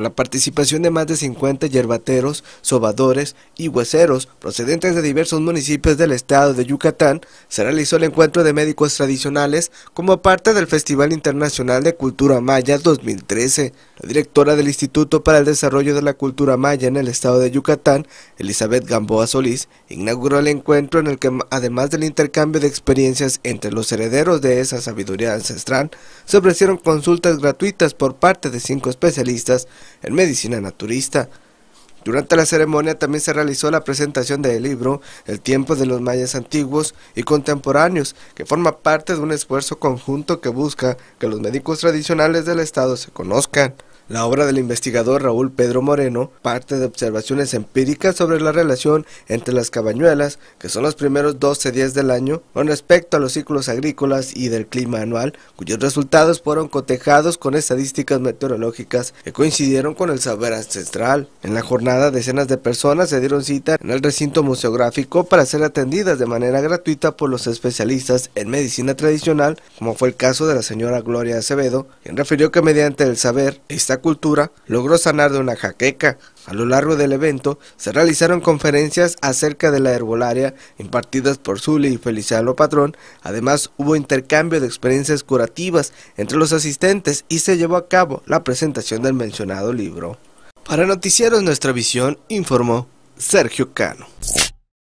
con la participación de más de 50 yerbateros, sobadores y hueseros procedentes de diversos municipios del estado de Yucatán, se realizó el encuentro de médicos tradicionales como parte del Festival Internacional de Cultura Maya 2013. La directora del Instituto para el Desarrollo de la Cultura Maya en el estado de Yucatán, Elizabeth Gamboa Solís, inauguró el encuentro en el que, además del intercambio de experiencias entre los herederos de esa sabiduría ancestral, se ofrecieron consultas gratuitas por parte de cinco especialistas en medicina naturista. Durante la ceremonia también se realizó la presentación del libro El tiempo de los mayas antiguos y contemporáneos, que forma parte de un esfuerzo conjunto que busca que los médicos tradicionales del estado se conozcan. La obra del investigador Raúl Pedro Moreno parte de observaciones empíricas sobre la relación entre las cabañuelas, que son los primeros 12 días del año, con respecto a los ciclos agrícolas y del clima anual, cuyos resultados fueron cotejados con estadísticas meteorológicas que coincidieron con el saber ancestral. En la jornada, decenas de personas se dieron cita en el recinto museográfico para ser atendidas de manera gratuita por los especialistas en medicina tradicional, como fue el caso de la señora Gloria Acevedo, quien refirió que mediante el saber, esta cultura logró sanar de una jaqueca. A lo largo del evento se realizaron conferencias acerca de la herbolaria impartidas por Zuli y Feliciano Patrón. Además hubo intercambio de experiencias curativas entre los asistentes y se llevó a cabo la presentación del mencionado libro. Para Noticieros Nuestra Visión informó Sergio Cano.